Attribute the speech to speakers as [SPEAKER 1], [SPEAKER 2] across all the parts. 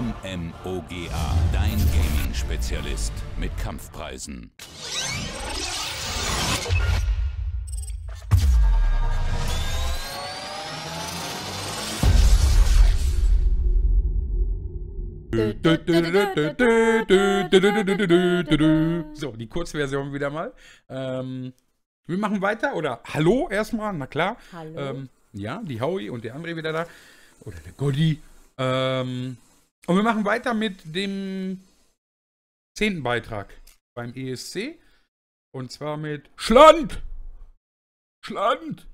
[SPEAKER 1] MMOGA, dein Gaming-Spezialist mit Kampfpreisen. So, die Kurzversion wieder mal. Ähm, wir machen weiter oder Hallo erstmal, na klar. Hallo. Ähm, ja, die Howie und der André wieder da. Oder der Gotti. Ähm, und wir machen weiter mit dem zehnten Beitrag beim ESC. Und zwar mit Schland! Schland!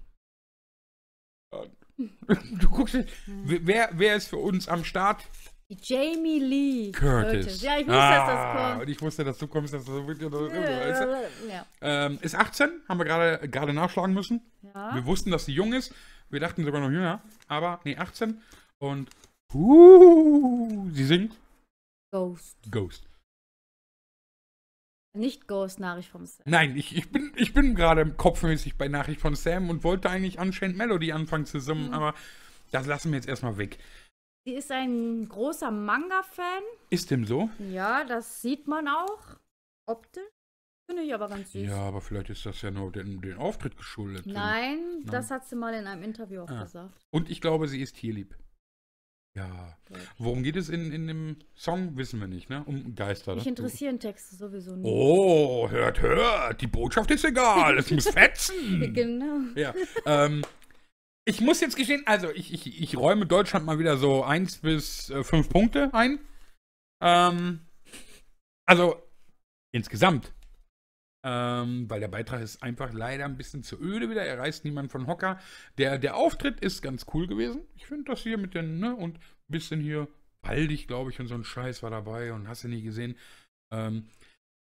[SPEAKER 1] Du guckst, nicht. Hm. wer, wer ist für uns am Start?
[SPEAKER 2] Jamie Lee Curtis. Curtis. Ja, ich wusste, ah, dass das ah, kommt.
[SPEAKER 1] Und ich wusste, dass du kommst, dass du das ja. ähm, ist 18, haben wir gerade gerade nachschlagen müssen. Ja. Wir wussten, dass sie jung ist. Wir dachten sogar noch jünger, aber nee, 18. Und
[SPEAKER 2] Uh, sie singt? Ghost. Ghost. Nicht Ghost, Nachricht vom Sam.
[SPEAKER 1] Nein, ich, ich bin, ich bin gerade kopfmäßig bei Nachricht von Sam und wollte eigentlich Unchained Melody anfangen zu summen, mhm. aber das lassen wir jetzt erstmal weg.
[SPEAKER 2] Sie ist ein großer Manga-Fan. Ist dem so? Ja, das sieht man auch. Optisch. Finde ich aber ganz süß. Ja,
[SPEAKER 1] aber vielleicht ist das ja nur den, den Auftritt geschuldet. Nein, Nein, das
[SPEAKER 2] hat sie mal in einem Interview auch ah. gesagt.
[SPEAKER 1] Und ich glaube, sie ist hier lieb. Ja. Worum geht es in, in dem Song? Wissen wir nicht, ne? Um Geister. Ne? Mich interessieren
[SPEAKER 2] Texte sowieso nicht. Oh,
[SPEAKER 1] hört, hört. Die Botschaft ist egal. es muss
[SPEAKER 2] fetzen. Genau.
[SPEAKER 1] Ja. Ähm, ich muss jetzt gestehen, also ich, ich, ich räume Deutschland mal wieder so eins bis 5 äh, Punkte ein. Ähm, also insgesamt ähm, weil der Beitrag ist einfach leider ein bisschen zu öde wieder. Er reißt niemand von Hocker. Der, der Auftritt ist ganz cool gewesen. Ich finde das hier mit den, ne, und ein bisschen hier waldig, glaube ich, und so ein Scheiß war dabei und hast du nie gesehen. Ähm,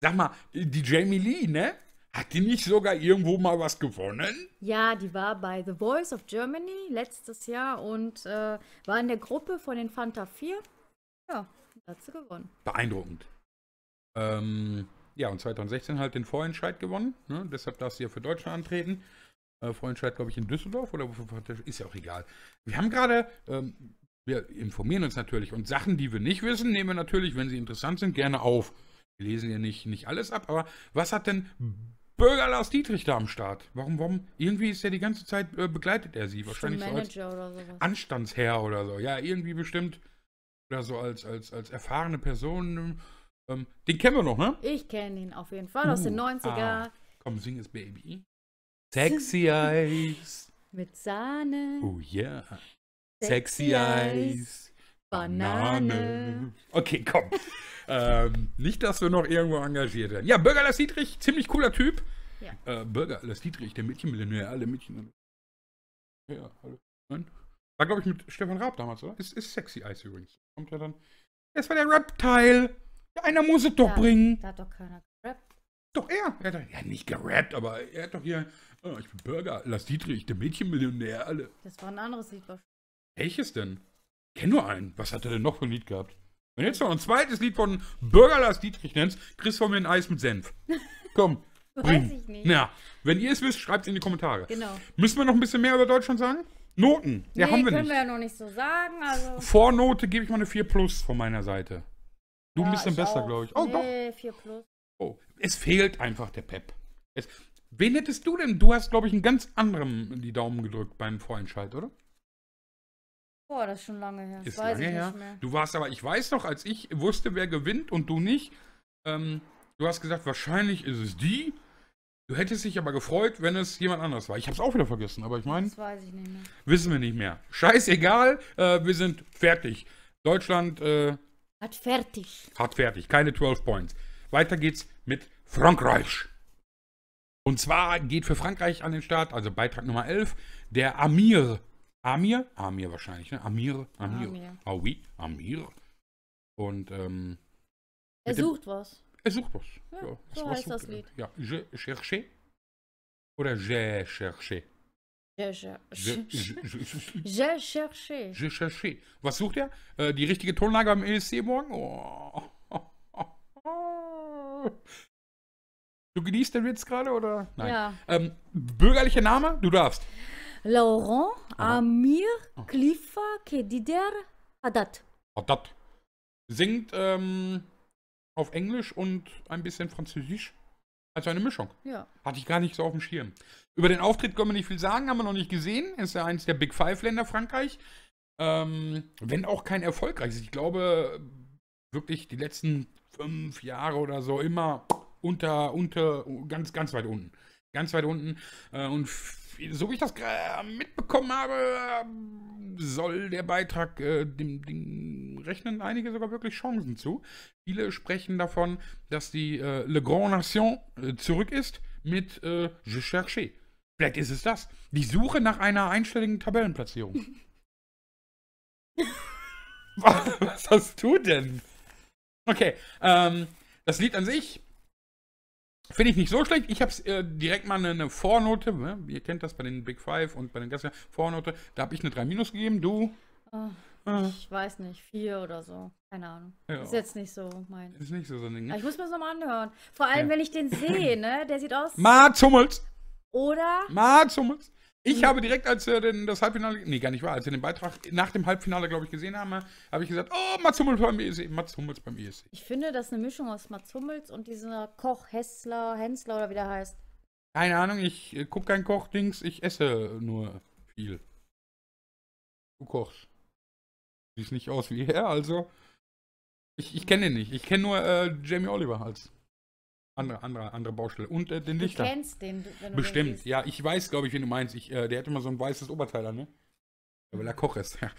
[SPEAKER 1] sag mal, die Jamie Lee, ne? Hat die nicht sogar irgendwo mal was gewonnen?
[SPEAKER 2] Ja, die war bei The Voice of Germany letztes Jahr und äh, war in der Gruppe von den Fanta 4. Ja, hat sie gewonnen.
[SPEAKER 1] Beeindruckend. Ähm, ja, und 2016 halt den Vorentscheid gewonnen. Ne? Deshalb darfst du ja für Deutschland antreten. Äh, Vorentscheid, glaube ich, in Düsseldorf oder ist ja auch egal. Wir haben gerade, ähm, wir informieren uns natürlich und Sachen, die wir nicht wissen, nehmen wir natürlich, wenn sie interessant sind, gerne auf. Wir lesen ja nicht, nicht alles ab, aber was hat denn Bürger Lars Dietrich da am Start? Warum, warum? Irgendwie ist er die ganze Zeit, äh, begleitet er sie wahrscheinlich so als oder Anstandsherr oder so. Ja, irgendwie bestimmt. Oder so als, als, als erfahrene Person ähm, den kennen wir noch, ne?
[SPEAKER 2] Ich kenne ihn auf jeden Fall uh, aus den 90er. Uh, ah,
[SPEAKER 1] komm, sing es, Baby. Sexy Eyes.
[SPEAKER 2] Mit Sahne. Oh yeah. Sexy,
[SPEAKER 1] Sexy Eyes.
[SPEAKER 2] Banane. Banane.
[SPEAKER 1] Okay, komm. ähm, nicht, dass wir noch irgendwo engagiert werden. Ja, Bürger Lars Dietrich, ziemlich cooler Typ. Ja. Äh, Bürger Lars Dietrich, der Mädchenmillionär, alle Mädchen. Ja, hallo. War, glaube ich, mit Stefan Raab damals, oder? Ist, ist Sexy Eyes übrigens. Kommt er dann. Das war der Reptile.
[SPEAKER 2] Ja, einer muss es doch da, bringen. Da hat doch keiner gerappt. Doch er. Er hat doch, ja, nicht gerappt,
[SPEAKER 1] aber er hat doch hier. Oh, ich bin Burger, Lars Dietrich, der Mädchenmillionär, alle.
[SPEAKER 2] Das war ein anderes Lied
[SPEAKER 1] Welches denn? Ich kenn nur einen. Was hat er denn noch für ein Lied gehabt? Wenn du jetzt noch ein zweites Lied von Burger Lars Dietrich nennst, kriegst du von mir ein Eis mit Senf. Komm. Weiß ich nicht. Ja, wenn ihr es wisst, schreibt es in die Kommentare. Genau. Müssen wir noch ein bisschen mehr über Deutschland sagen? Noten. Ja, nee, haben wir können nicht. können wir
[SPEAKER 2] ja noch nicht so sagen. Also.
[SPEAKER 1] Vornote gebe ich mal eine 4 plus von meiner Seite. Du ein bisschen ja, besser, glaube ich. Oh,
[SPEAKER 2] nee, doch. 4 plus.
[SPEAKER 1] Oh, es fehlt einfach der Pep. Es, wen hättest du denn? Du hast, glaube ich, einen ganz anderen die Daumen gedrückt beim Vorentscheid, oder?
[SPEAKER 2] Boah, das ist schon lange her. Ist lange her.
[SPEAKER 1] Du warst aber, ich weiß noch, als ich wusste, wer gewinnt und du nicht, ähm, du hast gesagt, wahrscheinlich ist es die. Du hättest dich aber gefreut, wenn es jemand anders war. Ich habe es auch wieder vergessen, aber ich meine. Das weiß ich nicht mehr. Wissen wir nicht mehr. Scheißegal, äh, wir sind fertig. Deutschland äh,
[SPEAKER 2] hat fertig.
[SPEAKER 1] Hat fertig. Keine 12 Points. Weiter geht's mit Frankreich. Und zwar geht für Frankreich an den Start, also Beitrag Nummer 11, der Amir. Amir? Amir wahrscheinlich, ne? Amir. Amir. Amir. Ah, oui, Amir. Und, ähm.
[SPEAKER 2] Er sucht dem, was. Er sucht was. Ja, ja, so heißt das Lied.
[SPEAKER 1] Ja, je cherche. Oder je cherche.
[SPEAKER 2] J'ai cherché.
[SPEAKER 1] J'ai cherché. Was sucht er? Äh, die richtige Tonlage am ESC morgen? Oh. Du genießt den Witz gerade, oder? Nein. Ja. Ähm, bürgerlicher Name? Du darfst.
[SPEAKER 2] Laurent Amir Klifa Kedider Haddad.
[SPEAKER 1] Haddad. Singt ähm, auf Englisch und ein bisschen Französisch. Also eine Mischung. Ja. Hatte ich gar nicht so auf dem Schirm. Über den Auftritt können wir nicht viel sagen, haben wir noch nicht gesehen. Ist ja eins der Big Five-Länder Frankreich. Ähm, wenn auch kein erfolgreiches. Ich glaube, wirklich die letzten fünf Jahre oder so immer unter, unter, ganz, ganz weit unten ganz weit unten. Äh, und so wie ich das mitbekommen habe, soll der Beitrag äh, dem, dem, rechnen einige sogar wirklich Chancen zu. Viele sprechen davon, dass die äh, Le Grand Nation äh, zurück ist mit äh, Je cherche. Vielleicht ist es das. Die Suche nach einer einstelligen Tabellenplatzierung. was, was hast du denn? Okay, ähm, das Lied an sich Finde ich nicht so schlecht. Ich habe äh, direkt mal eine, eine Vornote. Ne? Ihr kennt das bei den Big Five und bei den Gästen. Vornote. Da habe ich eine 3 minus gegeben. Du?
[SPEAKER 2] Oh, ah. Ich weiß nicht. 4 oder so. Keine Ahnung. Ja. Ist jetzt nicht so mein. Ist nicht so so ein Ding. Ne? Ich muss mir das nochmal anhören. Vor allem, ja. wenn ich den sehe, ne? Der sieht aus. Mats Hummels! Oder?
[SPEAKER 1] Mats Hummels! Ich habe direkt, als wir den, das Halbfinale, nee, gar nicht wahr, als wir den Beitrag nach dem Halbfinale, glaube ich, gesehen haben, habe ich gesagt, oh, Mats Hummels beim ESC, Mats Hummels beim ESC.
[SPEAKER 2] Ich finde, das ist eine Mischung aus Mats Hummels und dieser Koch, Hessler, Hensler oder wie der heißt.
[SPEAKER 1] Keine Ahnung, ich äh, gucke kein Kochdings, ich esse nur viel. Du kochst. Siehst nicht aus wie er, also. Ich, ich kenne ihn nicht. Ich kenne nur äh, Jamie Oliver als andere, andere, andere Baustelle. Und äh, den Lichter. Du kennst den, wenn du Bestimmt, den ja. Ich weiß, glaube ich, wen du meinst. Ich, äh, der hätte immer so ein weißes Oberteil an, ne? Weil er Koch ist. Ja.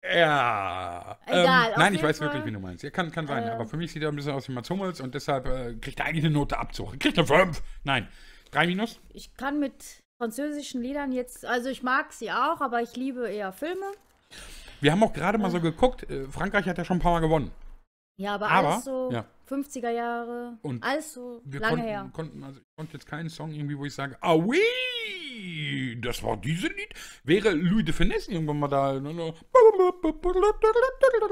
[SPEAKER 1] Ähm, Egal. Ähm, nein, ich weiß Fall. wirklich, wie du meinst. Ja, kann, kann sein. Äh. Aber ähm, für mich sieht er ein bisschen aus wie Mats Hummels und deshalb äh, kriegt er eigentlich eine Note Abzug. Kriegt eine 5. Nein. 3
[SPEAKER 2] minus? Ich kann mit französischen Liedern jetzt, also ich mag sie auch, aber ich liebe eher Filme.
[SPEAKER 1] Wir haben auch gerade mal äh. so geguckt, äh, Frankreich hat ja schon ein paar Mal gewonnen.
[SPEAKER 2] Ja, aber, aber alles so. Ja. 50er Jahre. Und alles so wir lange konnten, her.
[SPEAKER 1] Konnten, also ich konnte jetzt keinen Song irgendwie, wo ich sage, Aui! Das war dieses Lied. Wäre Louis de Finesse irgendwann mal da. Ne, ne?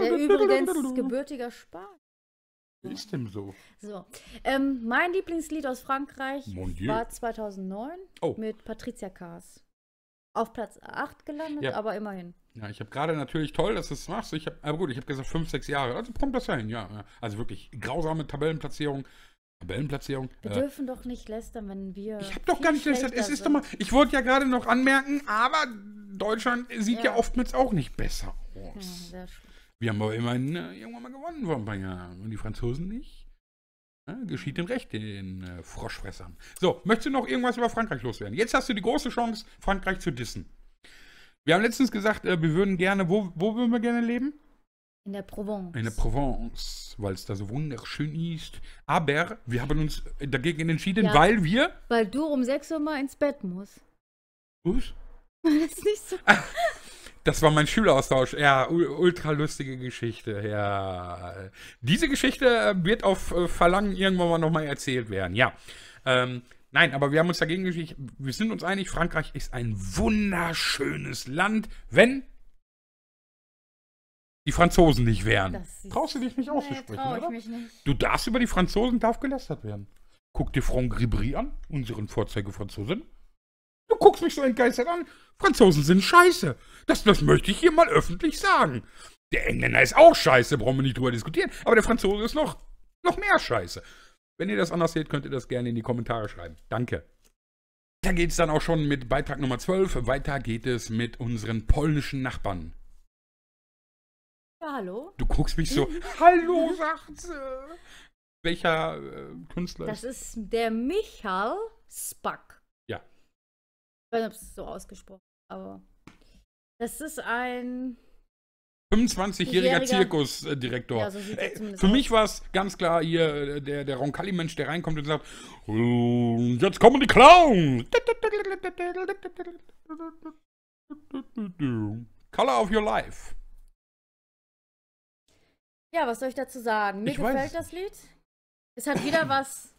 [SPEAKER 2] Der übrigens gebürtiger Spaß.
[SPEAKER 1] Ist dem so.
[SPEAKER 2] So. Ähm, mein Lieblingslied aus Frankreich war 2009 oh. mit Patricia Kaas. Auf Platz 8 gelandet, ja. aber immerhin.
[SPEAKER 1] Ja, ich habe gerade natürlich toll, dass du es machst. Ich hab, aber gut, ich habe gesagt fünf, sechs Jahre. Also kommt das hin, ja. Also wirklich grausame Tabellenplatzierung. Tabellenplatzierung. Wir äh,
[SPEAKER 2] dürfen doch nicht lästern, wenn wir. Ich habe doch gar nicht lästern. Es ist doch mal.
[SPEAKER 1] Ich wollte ja gerade noch anmerken, aber Deutschland sieht ja, ja oftmals auch nicht besser
[SPEAKER 2] aus. Ja,
[SPEAKER 1] wir haben aber immerhin äh, irgendwann mal gewonnen vor ein paar Jahren. Und die Franzosen nicht. Ja, geschieht dem Recht, den äh, Froschfressern. So, möchtest du noch irgendwas über Frankreich loswerden? Jetzt hast du die große Chance, Frankreich zu dissen. Wir haben letztens gesagt, äh, wir würden gerne, wo, wo würden wir gerne leben?
[SPEAKER 2] In der Provence. In der
[SPEAKER 1] Provence, weil es da so wunderschön ist. Aber wir haben uns dagegen entschieden, ja, weil wir.
[SPEAKER 2] Weil du um 6 Uhr mal ins Bett musst. Was? Das ist nicht so. Ah,
[SPEAKER 1] das war mein Schüleraustausch. Ja, ultra lustige Geschichte. Ja. Diese Geschichte äh, wird auf äh, Verlangen irgendwann mal nochmal erzählt werden. Ja. Ähm, Nein, aber wir haben uns dagegen geschickt. wir sind uns einig, Frankreich ist ein wunderschönes Land, wenn die Franzosen nicht wären. Traust du dich nicht auszusprechen, nee, oder? Mich nicht. Du darfst über die Franzosen, darf gelästert werden. Guck dir Franck Ribri an, unseren Vorzeige-Franzosen. Du guckst mich so entgeistert an. Franzosen sind scheiße. Das, das möchte ich hier mal öffentlich sagen. Der Engländer ist auch scheiße, brauchen wir nicht drüber diskutieren. Aber der Franzose ist noch, noch mehr scheiße. Wenn ihr das anders seht, könnt ihr das gerne in die Kommentare schreiben. Danke. Weiter geht es dann auch schon mit Beitrag Nummer 12. Weiter geht es mit unseren polnischen Nachbarn.
[SPEAKER 2] Ja, hallo. Du guckst mich so, hallo, sagt sie.
[SPEAKER 1] Welcher äh, Künstler? Das
[SPEAKER 2] ist der Michal Spack. Ja. Ich weiß nicht, ob es so ausgesprochen ist, aber das ist ein
[SPEAKER 1] 25-jähriger Zirkusdirektor. Ja, so äh, für aus. mich war es ganz klar hier äh, der, der Roncalli-Mensch, der reinkommt und sagt, jetzt kommen die Clowns. Color of your life.
[SPEAKER 2] Ja, was soll ich dazu sagen? Mir ich gefällt weiß. das Lied. Es hat wieder was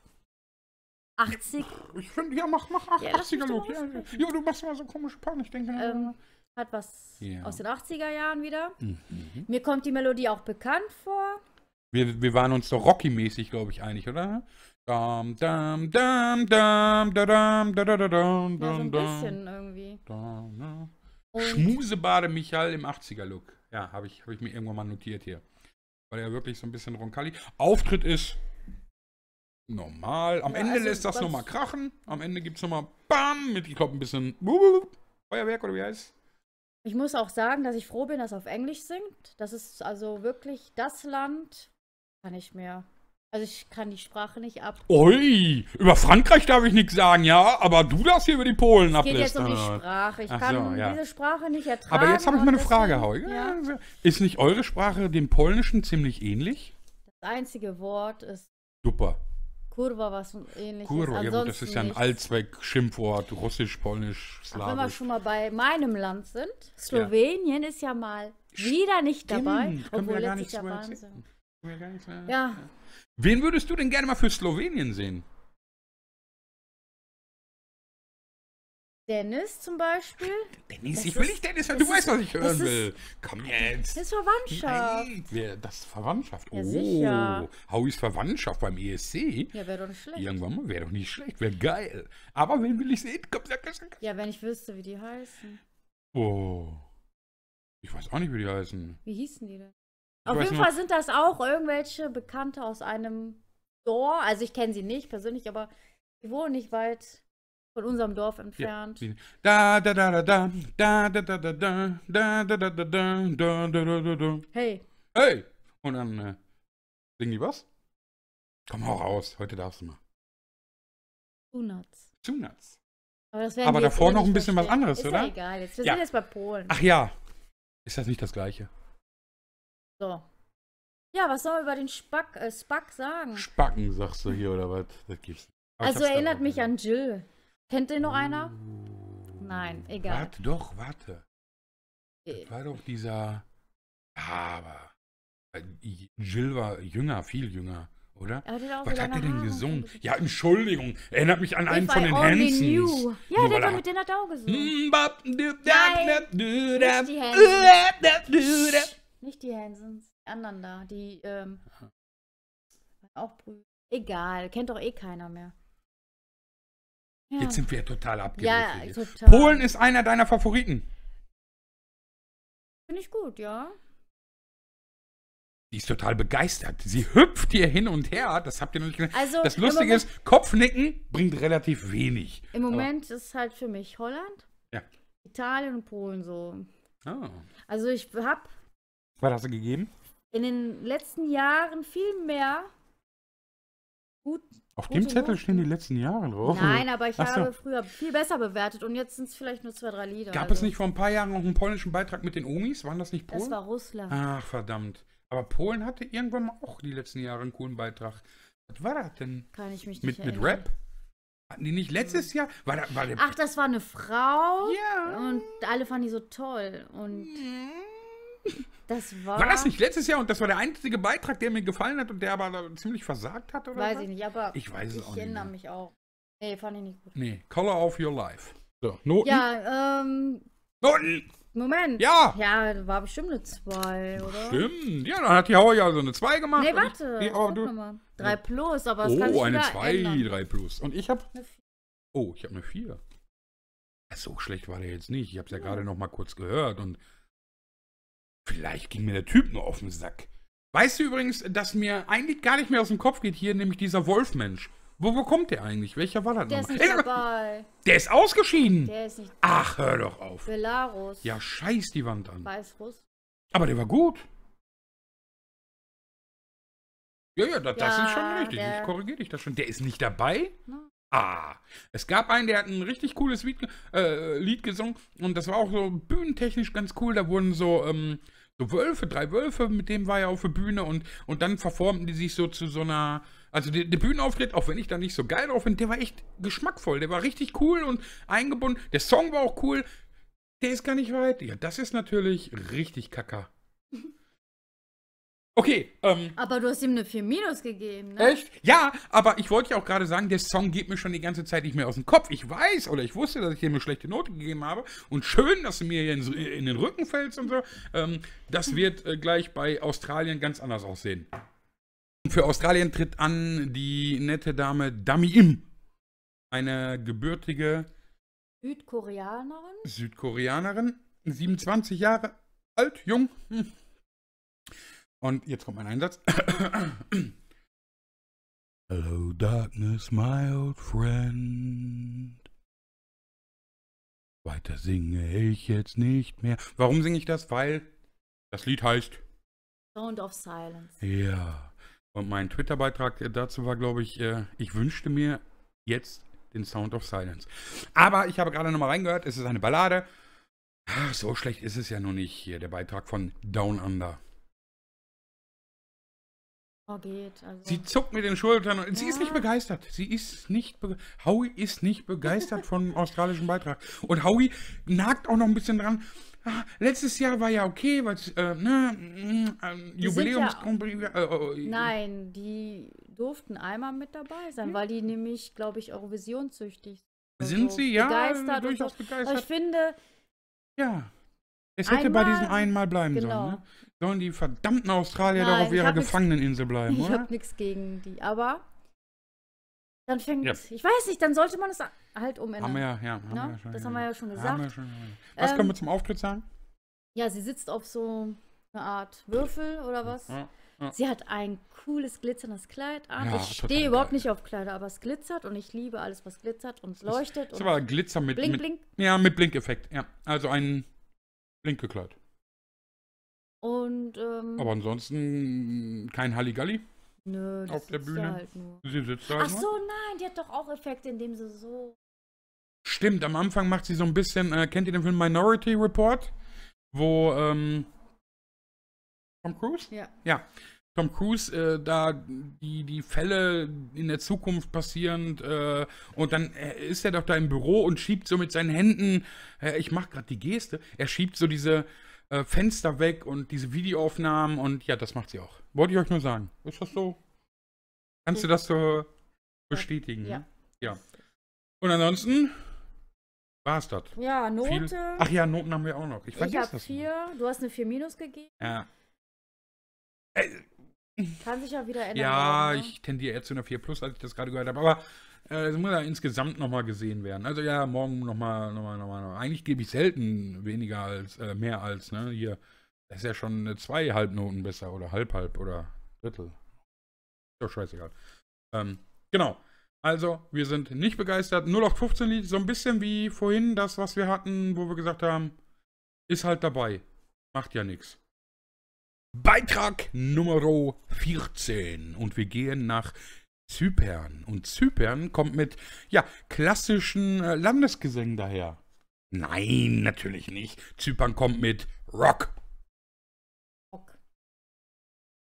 [SPEAKER 2] 80. Ich finde, ja, mach, mach 80er-Look. Ja, ja, du machst immer so komische Pannen, ich denke. Ähm, hat was ja. aus den 80er Jahren wieder. Mhm. Mir kommt die Melodie auch bekannt vor.
[SPEAKER 1] Wir, wir waren uns doch Rocky-mäßig, glaube ich, einig, oder? Dam, dam, dam, dam, dam, dam, dam, dam, Ja, so ein bisschen irgendwie. Dam, ne? Schmusebade Michael im 80er-Look. Ja, habe ich, hab ich mir irgendwann mal notiert hier. Weil er wirklich so ein bisschen Roncalli. Auftritt ist normal. Am ja, Ende also lässt das nochmal krachen. Am Ende gibt es nochmal BAM mit, ich glaube, ein bisschen Feuerwerk oder wie heißt
[SPEAKER 2] ich muss auch sagen, dass ich froh bin, dass auf Englisch singt. Das ist also wirklich das Land, kann ich mir. Also ich kann die Sprache nicht ab.
[SPEAKER 1] Ui, über Frankreich darf ich nichts sagen, ja, aber du darfst hier über die Polen ab. Es geht jetzt um die Sprache. Ich Ach kann so, ja. diese
[SPEAKER 2] Sprache nicht ertragen. Aber jetzt habe ich mal eine Frage, Heuge. Ja.
[SPEAKER 1] Ist nicht eure Sprache dem Polnischen ziemlich ähnlich?
[SPEAKER 2] Das einzige Wort ist. Super. Kurva was und ähnliches. Kurva, ja das ist ja ein
[SPEAKER 1] Allzweck-Schimpfwort, russisch, polnisch, slawisch. wenn wir schon
[SPEAKER 2] mal bei meinem Land sind, Slowenien ja. ist ja mal wieder nicht Stimmt, dabei, obwohl ja Wahnsinn. Ja.
[SPEAKER 1] Wen würdest du denn gerne mal für Slowenien sehen?
[SPEAKER 2] Dennis zum Beispiel. Dennis, das ich will nicht Dennis hören, du weißt, was ich hören
[SPEAKER 1] will. Komm jetzt.
[SPEAKER 2] Das ist Verwandtschaft.
[SPEAKER 1] Nein, das ist Verwandtschaft. Ja, oh, sicher. Howies Verwandtschaft beim ESC. Ja, wäre doch nicht schlecht. Irgendwann mal wäre doch nicht schlecht, wäre geil. Aber wen
[SPEAKER 2] will ich sehen? Komm, sag, sag. sag. Ja, wenn ich wüsste, wie die heißen.
[SPEAKER 1] Oh. Ich weiß auch nicht, wie die heißen.
[SPEAKER 2] Wie hießen die denn? Ich Auf jeden Fall sind das auch irgendwelche Bekannte aus einem Dorf. Also ich kenne sie nicht persönlich, aber die wohnen nicht weit von unserem Dorf entfernt.
[SPEAKER 1] Da, da, da, da, da, da, da, da, da, da, da, da, da, da, da, da, da, da, da. Hey. Hey! Und dann äh, singen die was? Komm, auch raus. Heute darfst du mal.
[SPEAKER 2] Donuts. Donuts. Aber, das Aber davor noch ein bisschen was anderes, ist oder? Ja egal. Jetzt, wir ja. sind jetzt bei Polen. Ach
[SPEAKER 1] ja. Ist das nicht das Gleiche?
[SPEAKER 2] So. Ja, was soll man über den Spack, äh, Spack sagen?
[SPEAKER 1] Spacken, sagst du hier, oder was? Das gibt's nicht. Aber also
[SPEAKER 2] erinnert mich an Jill. Kennt den noch einer? Nein, egal. Warte,
[SPEAKER 1] doch, warte. Äh. das war doch dieser. Aber. Äh, Jill war jünger, viel jünger, oder? Was hat er denn gesungen? Ja, Entschuldigung, erinnert mich an einen von den Hansons. Ja, der hat mit den
[SPEAKER 2] Adau gesungen. Nicht die Hansons, die anderen da, die ähm, auch Egal, kennt doch eh keiner mehr. Ja. Jetzt sind wir total abgedreht. Ja, total. Polen
[SPEAKER 1] ist einer deiner Favoriten.
[SPEAKER 2] Finde ich gut, ja.
[SPEAKER 1] Die ist total begeistert. Sie hüpft hier hin und her. Das habt ihr noch nicht gesehen. Also, das Lustige Moment, ist, Kopfnicken bringt relativ wenig.
[SPEAKER 2] Im Moment Aber ist halt für mich Holland, ja. Italien und Polen so. Oh. Also ich hab.
[SPEAKER 1] Was hast du gegeben?
[SPEAKER 2] In den letzten Jahren viel mehr gut auf dem Zettel Noten. stehen die
[SPEAKER 1] letzten Jahre drauf. Nein, aber ich Ach habe so.
[SPEAKER 2] früher viel besser bewertet und jetzt sind es vielleicht nur zwei, drei Lieder. Gab also. es nicht vor
[SPEAKER 1] ein paar Jahren noch einen polnischen Beitrag mit den Omis? Waren das nicht Polen? Das war Russland. Ach, verdammt. Aber Polen hatte irgendwann mal auch die letzten Jahre einen coolen Beitrag. Was war das denn? Kann ich mich nicht mit, erinnern. Mit Rap? Hatten die nicht letztes Jahr? War da, war Ach,
[SPEAKER 2] das war eine Frau? Ja. Und alle fanden die so toll. Und... Ja. Das war. War das nicht
[SPEAKER 1] letztes Jahr und das war der einzige Beitrag, der mir gefallen hat und der aber ziemlich versagt
[SPEAKER 2] hat, oder? Weiß was? ich nicht, aber. Ich weiß es auch nicht. Ich erinnere mich auch. Nee, fand ich nicht
[SPEAKER 1] gut. Nee, Color of Your Life. So, Noten.
[SPEAKER 2] Ja, ähm. Noten! Moment. Ja. Ja, war bestimmt eine 2, oder? Stimmt.
[SPEAKER 1] Ja, dann hat die Hauer ja so eine 2 gemacht. Nee, warte. Ich, oh, du,
[SPEAKER 2] 3 plus, aber es oh, kann Oh, eine 2, 3
[SPEAKER 1] plus. Und ich habe Oh, ich habe eine 4. So schlecht war der jetzt nicht. Ich habe es ja, ja hm. gerade noch mal kurz gehört und Vielleicht ging mir der Typ nur auf den Sack. Weißt du übrigens, dass mir ein Lied gar nicht mehr aus dem Kopf geht hier, nämlich dieser Wolfmensch. Wo, wo kommt der eigentlich? Welcher war das Der nochmal? ist nicht Ey,
[SPEAKER 2] dabei.
[SPEAKER 1] Der ist ausgeschieden. Der
[SPEAKER 2] ist nicht Ach, hör doch auf. Belarus. Ja,
[SPEAKER 1] scheiß die Wand an. Weißruss. Aber der war gut. Ja, ja, das, das ist schon richtig. der- Ich korrigiere dich das schon. Der ist nicht dabei? Nein. Ah, es gab einen, der hat ein richtig cooles Lied, äh, Lied gesungen und das war auch so bühnentechnisch ganz cool. Da wurden so ähm, so Wölfe, drei Wölfe, mit dem war er auf der Bühne und, und dann verformten die sich so zu so einer. Also der, der Bühnenauftritt, auch wenn ich da nicht so geil drauf bin, der war echt geschmackvoll. Der war richtig cool und eingebunden. Der Song war auch cool. Der ist gar nicht weit. Ja, das ist natürlich richtig kacker. Okay, ähm.
[SPEAKER 2] Aber du hast ihm eine 4 Minus gegeben, ne? Echt?
[SPEAKER 1] Ja, aber ich wollte ja auch gerade sagen, der Song geht mir schon die ganze Zeit nicht mehr aus dem Kopf. Ich weiß oder ich wusste, dass ich ihm eine schlechte Note gegeben habe. Und schön, dass du mir hier in, in den Rücken fällst und so. Ähm, das wird äh, gleich bei Australien ganz anders aussehen. Und Für Australien tritt an die nette Dame Dami Im. Eine gebürtige
[SPEAKER 2] Südkoreanerin.
[SPEAKER 1] Südkoreanerin, 27 Jahre alt, jung. Hm. Und jetzt kommt mein Einsatz. Hello darkness, my old friend. Weiter singe ich jetzt nicht mehr. Warum singe ich das? Weil das Lied heißt
[SPEAKER 2] Sound of Silence.
[SPEAKER 1] Ja. Und mein Twitter-Beitrag dazu war, glaube ich, äh, ich wünschte mir jetzt den Sound of Silence. Aber ich habe gerade nochmal reingehört, es ist eine Ballade. Ach, so schlecht ist es ja noch nicht hier, der Beitrag von Down Under.
[SPEAKER 2] Oh, geht. Also. Sie
[SPEAKER 1] zuckt mit den Schultern und ja. sie ist nicht begeistert. Sie ist nicht Howie ist nicht begeistert vom australischen Beitrag. Und Howie nagt auch noch ein bisschen dran. Ah, letztes Jahr war ja okay, weil äh, ne, ähm, äh, Jubiläums. Ja, äh, äh,
[SPEAKER 2] nein, die durften einmal mit dabei sein, ja. Hm? weil die nämlich, glaube ich, Eurovision süchtig sind. Sind so also sie, ja, begeistert durchaus begeistert. Aber ich finde. Ja. Es hätte einmal, bei diesem einen Mal bleiben genau. sollen. Ne?
[SPEAKER 1] sollen die verdammten Australier Nein, doch auf ihrer Gefangeneninsel bleiben, ich oder? Ich
[SPEAKER 2] hab nichts gegen die, aber dann fängt, ja. ich weiß nicht, dann sollte man es halt umändern. Haben wir ja, ja, haben ne? ja? Wir schon das haben wir ja schon gesagt. Ja schon, was ähm, können wir
[SPEAKER 1] zum Auftritt sagen?
[SPEAKER 2] Ja, sie sitzt auf so eine Art Würfel oder was. Sie hat ein cooles glitzerndes Kleid an. ich stehe überhaupt nicht auf Kleider, aber es glitzert und ich liebe alles, was glitzert und es leuchtet. Es war Glitzer mit Blink, mit, Blink.
[SPEAKER 1] Ja, mit Blinkeffekt. Ja, also ein Blinkgekleid.
[SPEAKER 2] Und, ähm, Aber
[SPEAKER 1] ansonsten kein Halligalli?
[SPEAKER 2] Nö, das auf der Bühne. Halt sie sitzt da halt Ach so, nur. nein, die hat doch auch Effekte, indem sie so.
[SPEAKER 1] Stimmt, am Anfang macht sie so ein bisschen. Äh, kennt ihr den Film Minority Report? Wo ähm, Tom Cruise? Ja. Ja. Tom Cruise, äh, da die, die Fälle in der Zukunft passierend äh, und dann äh, ist er doch da im Büro und schiebt so mit seinen Händen, äh, ich mach gerade die Geste, er schiebt so diese, äh, Fenster weg und diese Videoaufnahmen und ja, das macht sie auch. Wollte ich euch nur sagen. Ist das so? Kannst du das so bestätigen? Ja. Ja. Und ansonsten war es das. Ja, Note. Viel... Ach ja, Noten haben wir auch noch. Ich vergesse ich habe
[SPEAKER 2] Vier, mal. du hast eine 4 minus gegeben.
[SPEAKER 1] Ja. Äh,
[SPEAKER 2] Kann sich ja wieder ändern. Ja,
[SPEAKER 1] ich tendiere eher zu einer 4 plus, als ich das gerade gehört habe. Aber äh, muss ja insgesamt nochmal gesehen werden. Also ja, morgen nochmal, nochmal, nochmal, nochmal. Eigentlich gebe ich selten weniger als, äh, mehr als, ne? Hier, das ist ja schon eine zwei Halbnoten besser oder halb, halb oder Drittel. Ist Doch scheißegal. Ähm, genau. Also, wir sind nicht begeistert. 0815 Lied, so ein bisschen wie vorhin das, was wir hatten, wo wir gesagt haben, ist halt dabei. Macht ja nichts. Beitrag Nummer 14. Und wir gehen nach Zypern. Und Zypern kommt mit, ja, klassischen äh, Landesgesängen daher. Nein, natürlich nicht. Zypern kommt mit Rock. Rock.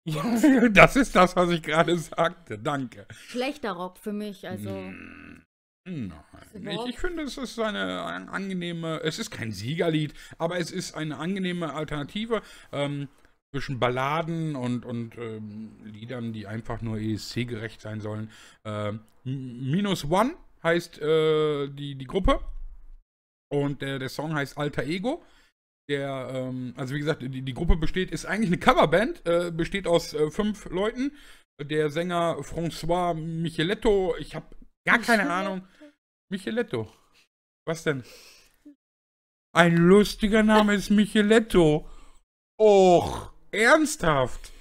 [SPEAKER 1] Ja, das ist das, was ich gerade sagte. Danke.
[SPEAKER 2] Schlechter Rock für mich, also. Hm. Nein, ich, ich,
[SPEAKER 1] finde, es ist eine, eine, angenehme, es ist kein Siegerlied, aber es ist eine angenehme Alternative. Ähm, zwischen Balladen und, und ähm, Liedern, die einfach nur ESC-gerecht sein sollen. Äh, Minus One heißt äh, die, die Gruppe. Und der, der Song heißt Alter Ego. Der, ähm, also wie gesagt, die, die Gruppe besteht, ist eigentlich eine Coverband, äh, besteht aus äh, fünf Leuten. Der Sänger François Micheletto, ich habe gar keine Micheletto. Ahnung. Micheletto. Was denn? Ein lustiger Name ist Micheletto. Och. Ernsthaft?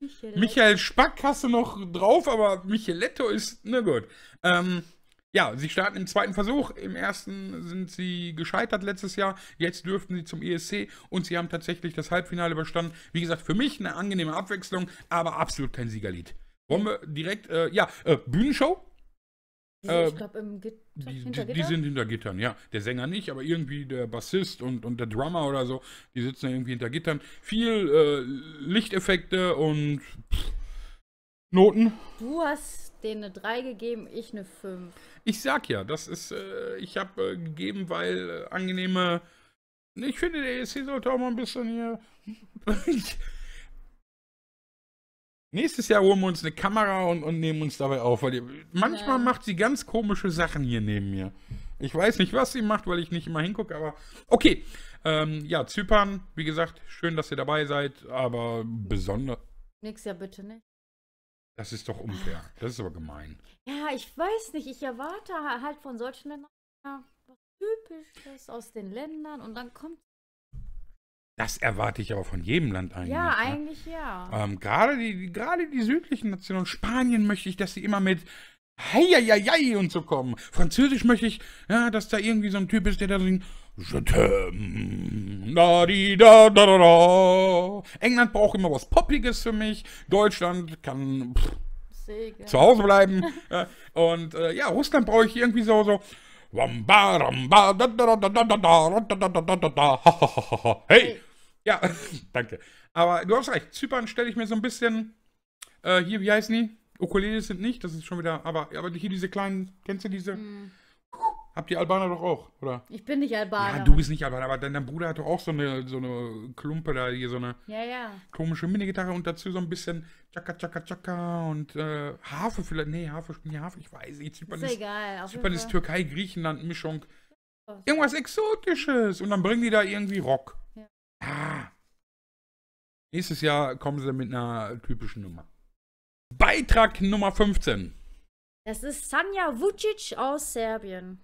[SPEAKER 1] Micheletto. Michael Spack hast du noch drauf, aber Micheletto ist, na gut. Ähm, ja, sie starten im zweiten Versuch. Im ersten sind sie gescheitert letztes Jahr. Jetzt dürften sie zum ESC und sie haben tatsächlich das Halbfinale überstanden. Wie gesagt, für mich eine angenehme Abwechslung, aber absolut kein Siegerlied. Wollen wir direkt, äh, ja, äh, Bühnenshow? Äh, die sind, ich glaube, im
[SPEAKER 2] Gitter, die, hinter die, die, sind
[SPEAKER 1] hinter Gittern, ja. Der Sänger nicht, aber irgendwie der Bassist und, und der Drummer oder so, die sitzen irgendwie hinter Gittern. Viel äh, Lichteffekte und pff, Noten.
[SPEAKER 2] Du hast denen eine 3 gegeben, ich eine 5.
[SPEAKER 1] Ich sag ja, das ist, äh, ich habe äh, gegeben, weil äh, angenehme. Ich finde, der ESC sollte auch mal ein bisschen hier. Nächstes Jahr holen wir uns eine Kamera und, und nehmen uns dabei auf, weil die, manchmal ja. macht sie ganz komische Sachen hier neben mir. Ich weiß nicht, was sie macht, weil ich nicht immer hingucke, aber okay. Ähm, ja, Zypern, wie gesagt, schön, dass ihr dabei seid, aber besonders.
[SPEAKER 2] Nächstes Jahr bitte nicht.
[SPEAKER 1] Das ist doch unfair. Das ist aber gemein.
[SPEAKER 2] Ja, ich weiß nicht. Ich erwarte halt von solchen Ländern was Typisches aus den Ländern und dann kommt
[SPEAKER 1] das erwarte ich aber von jedem Land eigentlich. Ja, ne?
[SPEAKER 2] eigentlich ja.
[SPEAKER 1] Ähm, gerade, die, gerade die südlichen Nationen, Spanien möchte ich, dass sie immer mit Heieiei und so kommen. Französisch möchte ich, ja, dass da irgendwie so ein Typ ist, der da singt. Je t'aime. Da, di, da, da, da, da. England braucht immer was Poppiges für mich. Deutschland kann pff, zu Hause bleiben. und äh, ja, Russland brauche ich irgendwie so, so. Wamba, ramba, da, da, da, da, da, da, da, da, da, da, da, da, da, hey. Ja, danke. Aber du hast recht. Zypern stelle ich mir so ein bisschen. Äh, hier, wie heißen die? Ukuleles sind nicht, das ist schon wieder. Aber, aber hier diese kleinen. Kennst du diese? Mm. Habt ihr Albaner doch auch, oder?
[SPEAKER 2] Ich bin nicht Albaner. Ja, du
[SPEAKER 1] bist nicht Albaner, aber dein, dein Bruder hat doch auch so eine, so eine Klumpe da hier, so eine ja, ja. komische Minigitarre und dazu so ein bisschen Chaka Chaka Chaka und äh, Harfe vielleicht. Nee, Harfe spielen ja Harfe, ich weiß nicht. Zypern ist, ist egal. Zypern ist Türkei-Griechenland-Mischung. Irgendwas Exotisches. Und dann bringen die da irgendwie Rock. Ja. Ah. Nächstes Jahr kommen sie mit einer typischen Nummer. Beitrag Nummer 15.
[SPEAKER 2] Das ist Sanja Vucic aus Serbien.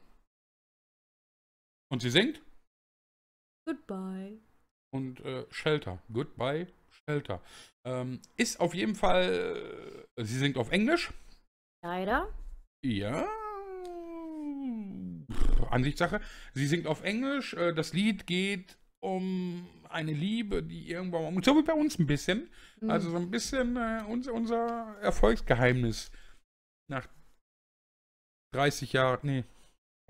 [SPEAKER 2] Und sie singt? Goodbye.
[SPEAKER 1] Und äh, Shelter. Goodbye, Shelter. Ähm, ist auf jeden Fall. Äh, sie singt auf Englisch. Leider. Ja. Pff, Ansichtssache. Sie singt auf Englisch. Äh, das Lied geht um eine Liebe, die irgendwann, so wie bei uns ein bisschen, mhm. also so ein bisschen äh, unser, unser Erfolgsgeheimnis nach 30 Jahren, nee,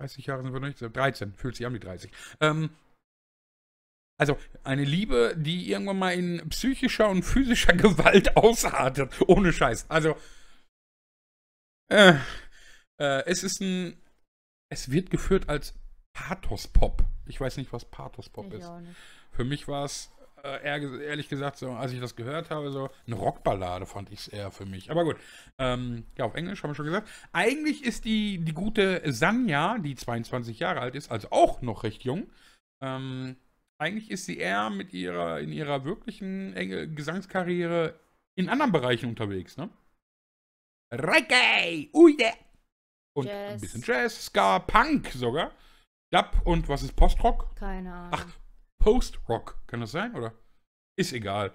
[SPEAKER 1] 30 Jahre sind wir noch nicht, 13, fühlt sich an wie 30. Ähm, also eine Liebe, die irgendwann mal in psychischer und physischer Gewalt ausartet, ohne Scheiß. Also äh, äh, es ist ein, es wird geführt als Pathos-Pop. Ich weiß nicht, was Pathos-Pop ist. Auch nicht. Für mich war es äh, ehrlich gesagt, so, als ich das gehört habe, so eine Rockballade fand ich es eher für mich. Aber gut, ähm, ja, auf Englisch haben wir schon gesagt. Eigentlich ist die, die gute Sanja, die 22 Jahre alt ist, also auch noch recht jung, ähm, eigentlich ist sie eher mit ihrer, in ihrer wirklichen Gesangskarriere in anderen Bereichen unterwegs, ne? Reggae! Ui, oh yeah. Und Jazz. ein bisschen Jazz, Ska, Punk sogar. Dub und was ist Postrock?
[SPEAKER 2] Keine Ahnung. Ach,
[SPEAKER 1] Post-Rock. Kann das sein, oder? Ist egal.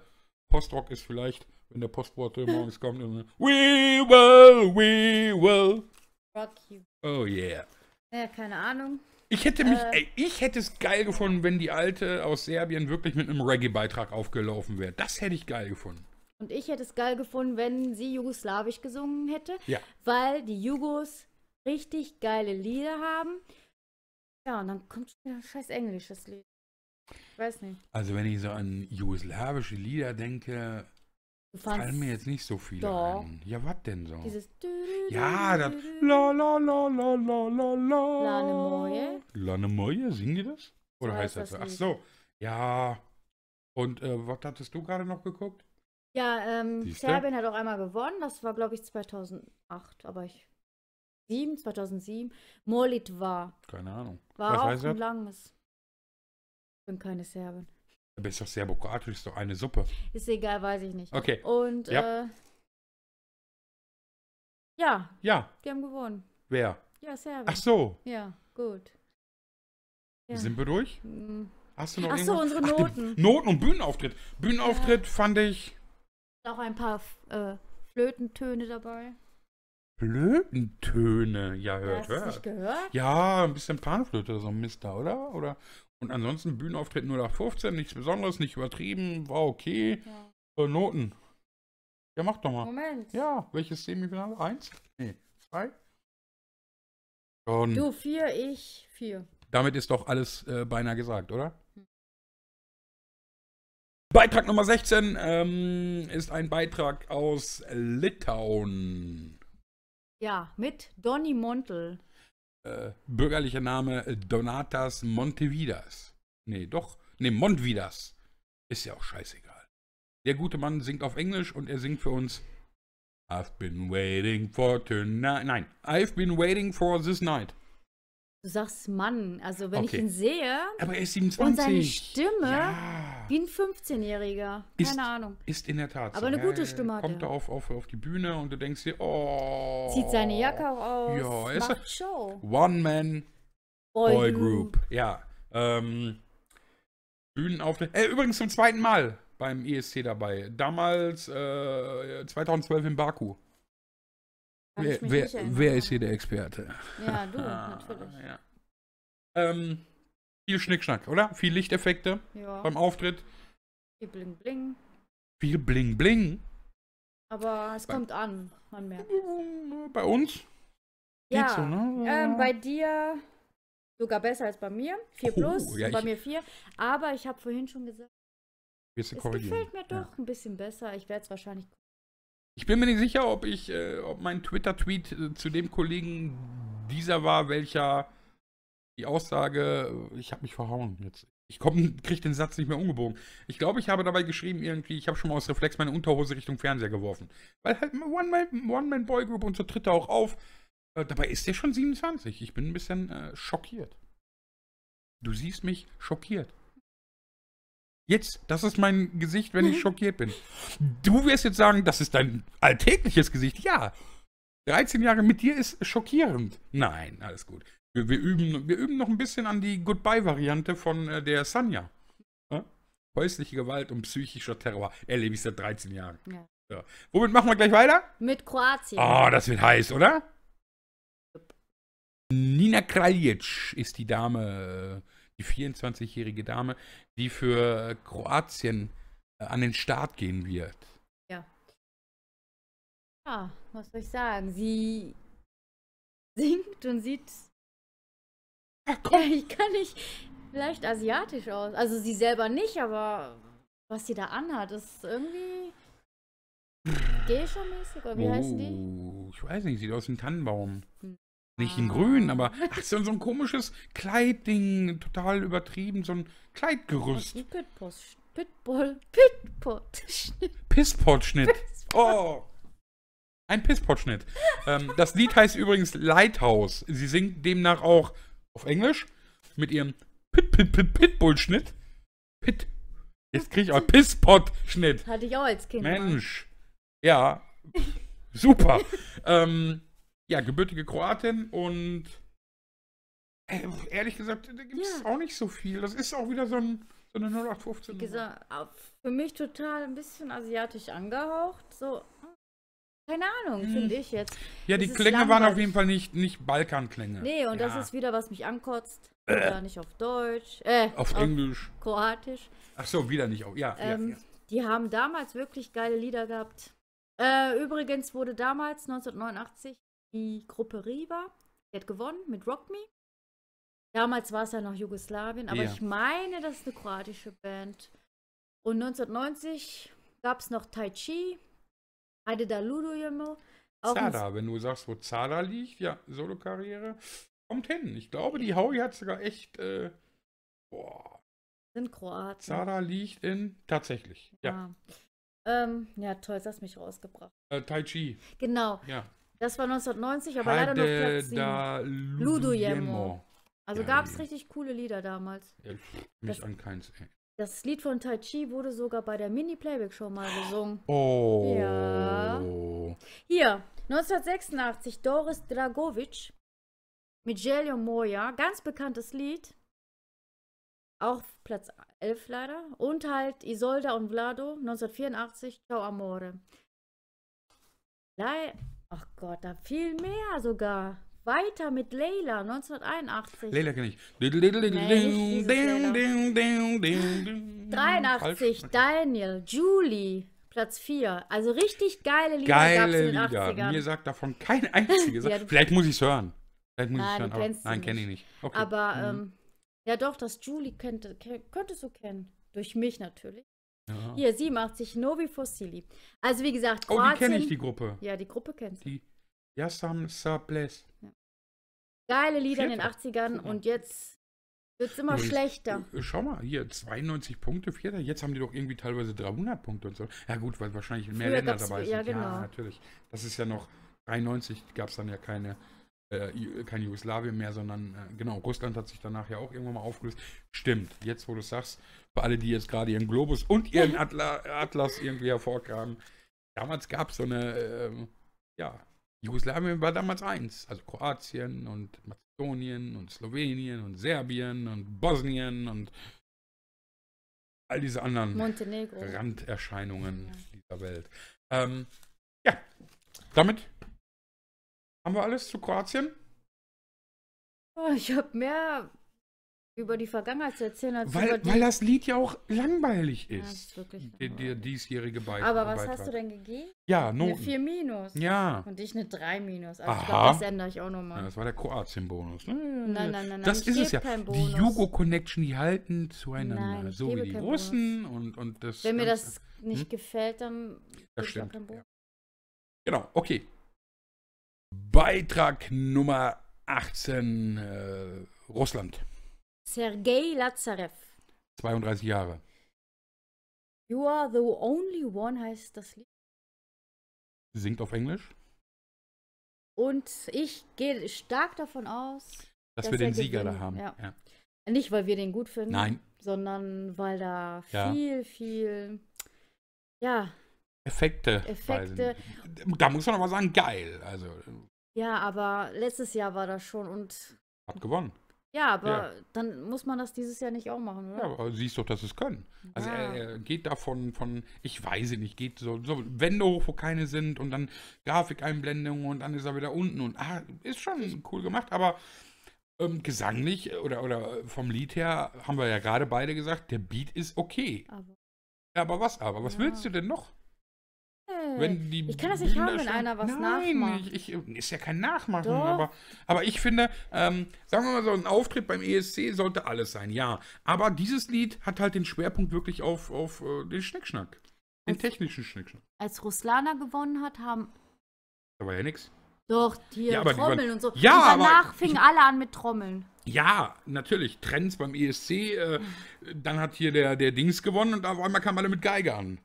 [SPEAKER 1] Post-Rock ist vielleicht, wenn der Postbote morgens kommt und
[SPEAKER 2] We
[SPEAKER 1] will, we will. Rock you. Oh yeah.
[SPEAKER 2] Ja, keine Ahnung.
[SPEAKER 1] Ich hätte mich, äh, ey, ich hätte es geil gefunden, wenn die alte aus Serbien wirklich mit einem Reggae-Beitrag aufgelaufen wäre. Das hätte ich geil gefunden.
[SPEAKER 2] Und ich hätte es geil gefunden, wenn sie jugoslawisch gesungen hätte. Ja. Weil die Jugos richtig geile Lieder haben. Ja, und dann kommt wieder ein scheiß englisches Lied. Weiß nicht.
[SPEAKER 1] Also wenn ich so an jugoslawische Lieder denke, fallen mir jetzt nicht so viele doch. ein. Ja, was denn so? Dieses Ja, das la la la la la la la. Lane Moje. Moje, singen die das? Oder heißt das, so? Ach so. Ja. Und äh, was hattest du gerade noch geguckt?
[SPEAKER 2] Ja, ähm, Serbien hat auch einmal gewonnen. Das war, glaube ich, 2008, aber ich. 2007, 2007. Molitva. Keine Ahnung.
[SPEAKER 1] War was auch ein das?
[SPEAKER 2] langes bin keine Serbin.
[SPEAKER 1] Du bist doch serbokratisch, ist doch eine Suppe.
[SPEAKER 2] Ist egal, weiß ich nicht. Okay. Und ja. Äh, ja. Ja. Die haben gewonnen.
[SPEAKER 1] Wer? Ja, Serbien. Ach so.
[SPEAKER 2] Ja, gut. Ja. Sind wir durch? Mm. Hast du noch Ach irgendwo? so, unsere Noten. Ach, Noten
[SPEAKER 1] und Bühnenauftritt. Bühnenauftritt ja. fand ich.
[SPEAKER 2] Auch ein paar äh, Flötentöne dabei.
[SPEAKER 1] Flötentöne? Ja, hört, Hast hört. Hast du nicht gehört? Ja, ein bisschen Panflöte oder so ein Mister, oder? Oder, und ansonsten Bühnenauftritt 0815, nichts Besonderes, nicht übertrieben, war okay. Ja. Äh, Noten. Ja, mach doch mal. Moment. Ja, welches Semifinale? Eins? Nee, zwei? Und du
[SPEAKER 2] vier, ich vier.
[SPEAKER 1] Damit ist doch alles äh, beinahe gesagt, oder? Hm. Beitrag Nummer 16 ähm, ist ein Beitrag aus Litauen.
[SPEAKER 2] Ja, mit Donny Montel.
[SPEAKER 1] Äh, bürgerlicher Name äh, Donatas Montevidas. Nee, doch. Nee, Montvidas. Ist ja auch scheißegal. Der gute Mann singt auf Englisch und er singt für uns I've been waiting for tonight. Nein, I've been waiting for this night.
[SPEAKER 2] Du sagst Mann, also wenn okay. ich ihn sehe
[SPEAKER 1] Aber er ist 27. und seine
[SPEAKER 2] Stimme ja. wie ein 15-Jähriger. Keine ist, Ahnung.
[SPEAKER 1] Ist in der Tat. So. Aber eine gute Stimme hat er. Kommt da auf, auf, auf die Bühne und du denkst dir, oh. Zieht seine
[SPEAKER 2] Jacke auch aus. Ja, ist macht Show.
[SPEAKER 1] One Man Boy, Boy Group. Group. Ja. Ähm, Bühnenauftritt. Äh, übrigens zum zweiten Mal beim ESC dabei. Damals äh, 2012 in Baku
[SPEAKER 2] wer, wer, wer, ist hier
[SPEAKER 1] der Experte? Ja, du, ah, natürlich. Ja. Ähm, viel Schnickschnack, oder? Viel Lichteffekte ja. beim Auftritt.
[SPEAKER 2] Viel Bling Bling.
[SPEAKER 1] Viel Bling Bling.
[SPEAKER 2] Aber es bei, kommt an, man merkt. Bei uns?
[SPEAKER 1] Ja, so, ne? ähm, bei
[SPEAKER 2] dir sogar besser als bei mir. 4 oh, plus, ja, bei mir 4. Aber ich habe vorhin schon gesagt,
[SPEAKER 1] es gefällt
[SPEAKER 2] mir doch ja. ein bisschen besser. Ich werde es wahrscheinlich
[SPEAKER 1] ich bin mir nicht sicher, ob ich, äh, ob mein Twitter-Tweet äh, zu dem Kollegen dieser war, welcher die Aussage, äh, ich habe mich verhauen jetzt. Ich kriege den Satz nicht mehr umgebogen. Ich glaube, ich habe dabei geschrieben irgendwie, ich habe schon mal aus Reflex meine Unterhose Richtung Fernseher geworfen. Weil halt One-Man-Boy-Group One und so tritt er auch auf. Äh, dabei ist er schon 27. Ich bin ein bisschen äh, schockiert. Du siehst mich schockiert. Jetzt, das ist mein Gesicht, wenn ich mhm. schockiert bin. Du wirst jetzt sagen, das ist dein alltägliches Gesicht. Ja. 13 Jahre mit dir ist schockierend. Nein, alles gut. Wir, wir üben, wir üben noch ein bisschen an die Goodbye-Variante von äh, der Sanja. Ja? Häusliche Gewalt und psychischer Terror erlebe ich seit 13 Jahren. Ja. So. Womit machen wir gleich weiter?
[SPEAKER 2] Mit Kroatien. Oh, das wird heiß, oder?
[SPEAKER 1] Nina Kraljic ist die Dame. Äh, die 24-jährige Dame, die für äh, Kroatien äh, an den Start gehen wird.
[SPEAKER 2] Ja. Ja, was soll ich sagen? Sie singt und sieht. ja, ich kann nicht vielleicht asiatisch aus. Also sie selber nicht, aber was sie da anhat, ist irgendwie. Geisha-mäßig, oder wie oh, heißt die?
[SPEAKER 1] Ich weiß nicht, sieht aus wie ein Tannenbaum. Hm. Nicht in grün, aber ach, so, ein komisches Kleidding, total übertrieben, so ein Kleidgerüst.
[SPEAKER 2] Pitpot,
[SPEAKER 1] Pitpot, Pisspot-Schnitt. Oh! Ein Pisspot-Schnitt. ähm, das Lied heißt übrigens Lighthouse. Sie singt demnach auch auf Englisch mit ihrem Pit, Pit, Pit, Pitbull-Schnitt. Pit. Jetzt krieg ich auch Pisspot-Schnitt. Hatte ich auch als Kind. Mensch. Ja. Super. ähm, ja, gebürtige Kroatin und
[SPEAKER 2] ähm, ehrlich gesagt, da gibt es ja. auch nicht so viel. Das ist auch wieder so, ein, so eine 0815. Wie gesagt, für mich total ein bisschen asiatisch angehaucht. So, keine Ahnung, hm. finde ich jetzt. Ja, das die Klänge langweilig. waren auf
[SPEAKER 1] jeden Fall nicht, nicht Balkanklänge. Nee, und ja. das ist
[SPEAKER 2] wieder, was mich ankotzt. Äh. nicht auf Deutsch. Äh, auf, auf Englisch. Kroatisch.
[SPEAKER 1] Ach so, wieder nicht auf. Ja, ähm, ja,
[SPEAKER 2] ja. Die haben damals wirklich geile Lieder gehabt. Äh, übrigens wurde damals 1989 die Gruppe Riva. Die hat gewonnen mit Rock Me. Damals war es ja noch Jugoslawien, aber ja. ich meine, das ist eine kroatische Band. Und 1990 gab es noch Tai Chi, Heide da Ludo Zada,
[SPEAKER 1] wenn du sagst, wo Zada liegt, ja, Solo-Karriere, kommt hin. Ich glaube, die Haui hat
[SPEAKER 2] sogar echt, äh, boah. Sind Kroaten. Zada
[SPEAKER 1] liegt in, tatsächlich, ja. ja.
[SPEAKER 2] Ähm, ja, toll, das hast mich rausgebracht.
[SPEAKER 1] Äh, tai Chi.
[SPEAKER 2] Genau. Ja. Das war 1990, aber leider noch Platz 7. Ludujemo. Also ja, gab es richtig coole Lieder damals. Ja, mich das, an keins, ey. Das Lied von Tai Chi wurde sogar bei der Mini-Playback-Show mal gesungen. Oh. Ja. Hier, 1986, Doris Dragovic mit Gelio Moya. Ganz bekanntes Lied. Auch Platz 11 leider. Und halt Isolda und Vlado, 1984, Ciao Amore. Leider Ach Gott, da viel mehr sogar. Weiter mit Leila 1981. Leila kenne ich. 83, Daniel, Julie, Platz 4. Also richtig geile Lieder geile gab's in den Lieder. 80ern. Mir sagt
[SPEAKER 1] davon kein einziges. ja, Vielleicht muss ich es hören. Vielleicht muss nein, ich hören. Aber, nein, kenne ich nicht.
[SPEAKER 2] Okay. Aber mhm. ähm, ja doch, das Julie könnte, könntest du kennen. Durch mich natürlich. Ja. Hier, sie macht sich Novi Fossili. Also wie gesagt, Kroatien. Oh, die kenne ich, die Gruppe. Ja, die Gruppe kennst du. Die
[SPEAKER 1] Yassam Sables. Ja.
[SPEAKER 2] Geile Lieder Vierter. in den 80ern und jetzt wird es immer ich, schlechter.
[SPEAKER 1] Äh, schau mal, hier 92 Punkte, Vierter. Jetzt haben die doch irgendwie teilweise 300 Punkte und so. Ja gut, weil wahrscheinlich mehr Früher Länder dabei sind. Ja, genau. ja, natürlich. Das ist ja noch, 93 gab es dann ja keine äh, kein Jugoslawien mehr, sondern äh, genau, Russland hat sich danach ja auch irgendwann mal aufgelöst. Stimmt, jetzt wo du sagst, für alle, die jetzt gerade ihren Globus und ihren Atla Atlas irgendwie hervorkamen, damals gab es so eine, äh, ja, Jugoslawien war damals eins, also Kroatien und Mazedonien und Slowenien und Serbien und Bosnien und all diese anderen Montenegro. Randerscheinungen ja. dieser Welt. Ähm, ja, damit haben wir alles zu Kroatien?
[SPEAKER 2] Oh, ich habe mehr über die Vergangenheit zu erzählen als weil, über die... Weil das
[SPEAKER 1] Lied ja auch langweilig ist. Ja, ist wirklich der, der diesjährige Beitrag. Aber was Beitrag. hast du denn gegeben?
[SPEAKER 2] Ja, Noten. Eine 4 minus. Ja. Und ich eine 3 minus. Also Aha. ich glaube, das ändere ich auch nochmal. Ja, das war der
[SPEAKER 1] Kroatien-Bonus. Ne? Nein, nein, nein, nein. Das ist es ja. Die Jugo-Connection, die halten zueinander. Nein, so wie die Russen und, und das... Wenn mir das
[SPEAKER 2] nicht hm? gefällt, dann... Das stimmt. Ja.
[SPEAKER 1] Genau, okay. Beitrag Nummer 18, äh, Russland.
[SPEAKER 2] Sergei Lazarev.
[SPEAKER 1] 32 Jahre.
[SPEAKER 2] You are the only one heißt das Lied.
[SPEAKER 1] Singt auf Englisch.
[SPEAKER 2] Und ich gehe stark davon aus, dass, dass wir den Sieger da haben. Ja. Ja. Nicht, weil wir den gut finden, Nein. sondern weil da ja. viel, viel, ja,
[SPEAKER 1] Effekte. Effekte. Da muss man aber sagen, geil. Also.
[SPEAKER 2] Ja, aber letztes Jahr war das schon und. Hat gewonnen. Ja, aber ja. dann muss man das dieses Jahr nicht auch machen, oder? Ja,
[SPEAKER 1] aber siehst doch, dass es können. Also, ja. Also er, er, geht davon von, ich weiß nicht, geht so, so, Wände hoch, wo keine sind und dann Grafikeinblendungen und dann ist er wieder unten und ah, ist schon cool gemacht, aber ähm, gesanglich oder, oder vom Lied her haben wir ja gerade beide gesagt, der Beat ist okay. Aber, ja, aber was aber? Was ja. willst du denn noch? Wenn die ich kann das nicht Bühne haben, wenn einer was nein, nachmacht. Ich, ich, ähm, ist ja kein Nachmachen, aber, aber ich finde, ähm, sagen wir mal so, ein Auftritt beim ESC sollte alles sein, ja. Aber dieses Lied hat halt den Schwerpunkt wirklich auf, auf uh, den Schnickschnack. Den als, technischen Schnickschnack.
[SPEAKER 2] Als Ruslana gewonnen hat, haben. Da war ja nichts. Doch, hier ja, Trommeln waren, und so. Ja, und danach aber, fingen ich, alle an mit Trommeln.
[SPEAKER 1] Ja, natürlich. Trends beim ESC. Äh, dann hat hier der, der Dings gewonnen und auf einmal kam alle mit Geige an.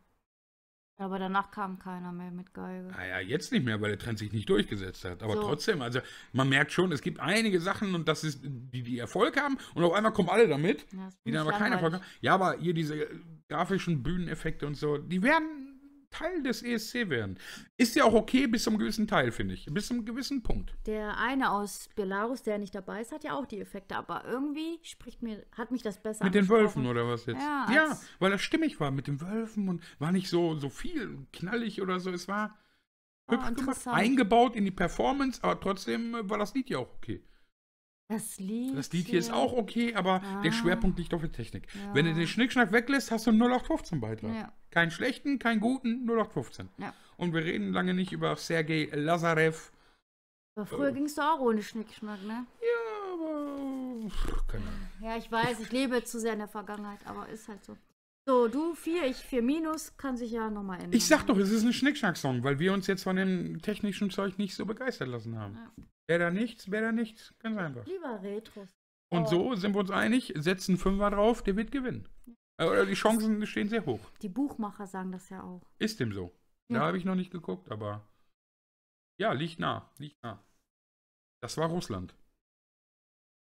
[SPEAKER 2] Aber danach kam keiner mehr mit Geige. Naja,
[SPEAKER 1] ah jetzt nicht mehr, weil der Trend sich nicht durchgesetzt hat. Aber so. trotzdem, also man merkt schon, es gibt einige Sachen und das ist, die, die Erfolg haben und auf einmal kommen alle damit, ja, die dann aber keinen Erfolg haben. Ja, aber hier diese grafischen Bühneneffekte und so, die werden Teil des ESC werden. Ist ja auch okay bis zum gewissen Teil, finde ich. Bis zum gewissen Punkt.
[SPEAKER 2] Der eine aus Belarus, der nicht dabei ist, hat ja auch die Effekte, aber irgendwie spricht mir, hat mich das besser Mit den Wölfen oder was jetzt? Ja, ja
[SPEAKER 1] weil das stimmig war mit den Wölfen und war nicht so, so viel knallig oder so. Es war
[SPEAKER 2] ah, hübsch gemacht, eingebaut
[SPEAKER 1] in die Performance, aber trotzdem äh, war das Lied ja auch okay.
[SPEAKER 2] Das Lied, das Lied hier, hier ist auch okay, aber ah. der Schwerpunkt
[SPEAKER 1] liegt auf der Technik. Ja. Wenn du den Schnickschnack weglässt, hast du einen 0815 Beitrag. Ja. Keinen schlechten, keinen guten, 0815. Ja. Und wir reden lange nicht über Sergei Lazarev.
[SPEAKER 2] Aber früher äh, ging es doch auch ohne Schnickschnack, ne? Ja, aber. keine Ahnung. Ja, ich weiß, ich lebe zu sehr in der Vergangenheit, aber ist halt so. So, du 4, ich 4 minus, kann sich ja nochmal ändern. Ich sag
[SPEAKER 1] ne? doch, es ist ein Schnickschnack-Song, weil wir uns jetzt von dem technischen Zeug nicht so begeistert lassen haben. Ja. Wäre da nichts, wäre da nichts. Ganz einfach.
[SPEAKER 2] Lieber Retros. Und oh.
[SPEAKER 1] so sind wir uns einig, setzen 5er drauf, der wird gewinnen. Äh, oder die Chancen stehen sehr hoch.
[SPEAKER 2] Die Buchmacher sagen das ja auch.
[SPEAKER 1] Ist dem so. Da ja. habe ich noch nicht geguckt, aber ja, liegt nah, liegt nah. Das war Russland.